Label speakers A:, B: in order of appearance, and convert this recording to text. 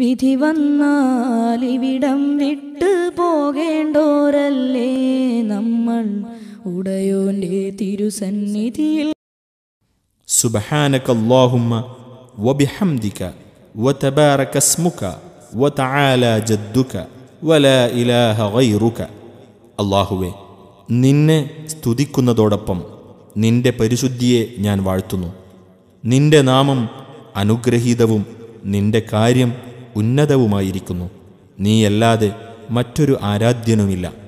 A: വിധി വന്നാൽ ഇവിടം വിട്ട് പോകേണ്ടോരല്ലേ നമ്മൾ ഉടയോന്റെ തിരുസന്നിധിയിൽ
B: سبحانك اللهم وبحمدك وتبارك اسمك وتعالى جدك ولا إله غيرك അള്ളാഹുവെ നിന്നെ സ്തുതിക്കുന്നതോടൊപ്പം നിന്റെ പരിശുദ്ധിയെ ഞാൻ വാഴ്ത്തുന്നു നിന്റെ നാമം അനുഗ്രഹീതവും നിന്റെ കാര്യം ഉന്നതവുമായിരിക്കുന്നു നീയല്ലാതെ മറ്റൊരു ആരാധ്യനുമില്ല